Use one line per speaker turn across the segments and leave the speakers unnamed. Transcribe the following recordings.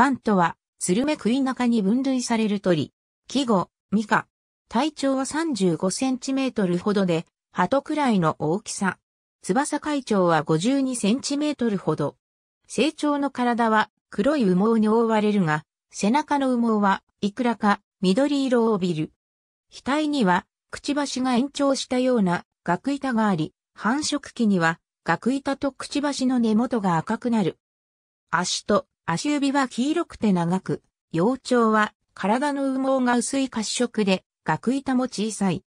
バンとは、スルメクイナ科に分類される鳥。季語、ミカ。体長は35センチメートルほどで、鳩くらいの大きさ。翼海長は52センチメートルほど。成長の体は黒い羽毛に覆われるが、背中の羽毛はいくらか緑色を帯びる。額にはくちばしが延長したような額板があり、繁殖期には額板とくちばしの根元が赤くなる。足と足指は黄色くて長く、幼鳥は体の羽毛が薄い褐色で、額板も小さい。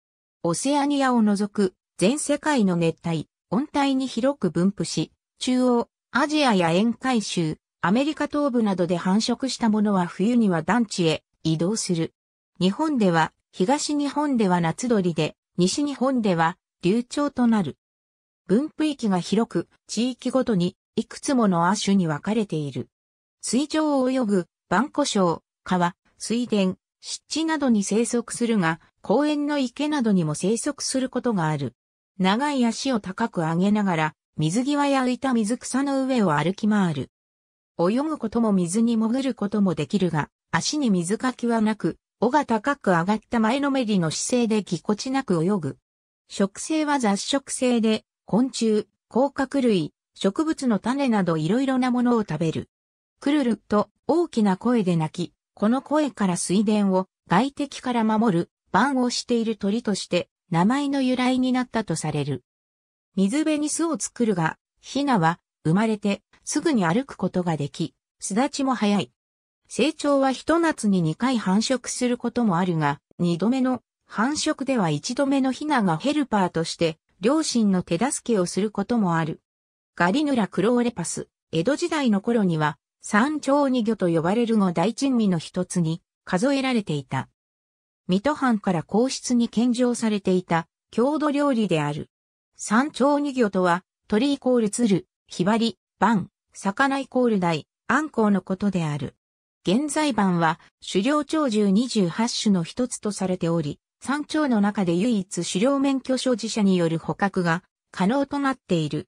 オセアニアを除く全世界の熱帯、温帯に広く分布し、中央、アジアや沿海州、アメリカ東部などで繁殖したものは冬には団地へ移動する。日本では、東日本では夏鳥で、西日本では流鳥となる。分布域が広く、地域ごとにいくつもの亜種に分かれている。水上を泳ぐ、万古礁、川、水田、湿地などに生息するが、公園の池などにも生息することがある。長い足を高く上げながら、水際や浮いた水草の上を歩き回る。泳ぐことも水に潜ることもできるが、足に水かきはなく、尾が高く上がった前のめりの姿勢でぎこちなく泳ぐ。食性は雑食性で、昆虫、甲殻類、植物の種などいろいろなものを食べる。くるると大きな声で鳴き、この声から水田を外敵から守る番をしている鳥として名前の由来になったとされる。水辺に巣を作るが、ヒナは生まれてすぐに歩くことができ、巣立ちも早い。成長は一夏に2回繁殖することもあるが、2度目の繁殖では1度目のヒナがヘルパーとして両親の手助けをすることもある。ガリヌラ・クローレパス、江戸時代の頃には山頂二魚と呼ばれる五大珍味の一つに数えられていた。水戸藩から皇室に献上されていた郷土料理である。山頂二魚とは、鳥イコール鶴、ひばり、番、魚イコール大、あんこうのことである。現在版は狩猟鳥獣28種の一つとされており、山頂の中で唯一狩猟免許所持者による捕獲が可能となっている。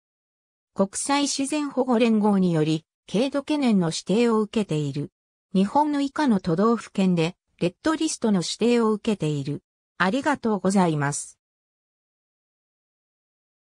国際自然保護連合により、軽度懸念の指定を受けている。日本の以下の都道府県で、レッドリストの指定を受けている。ありがとうございます。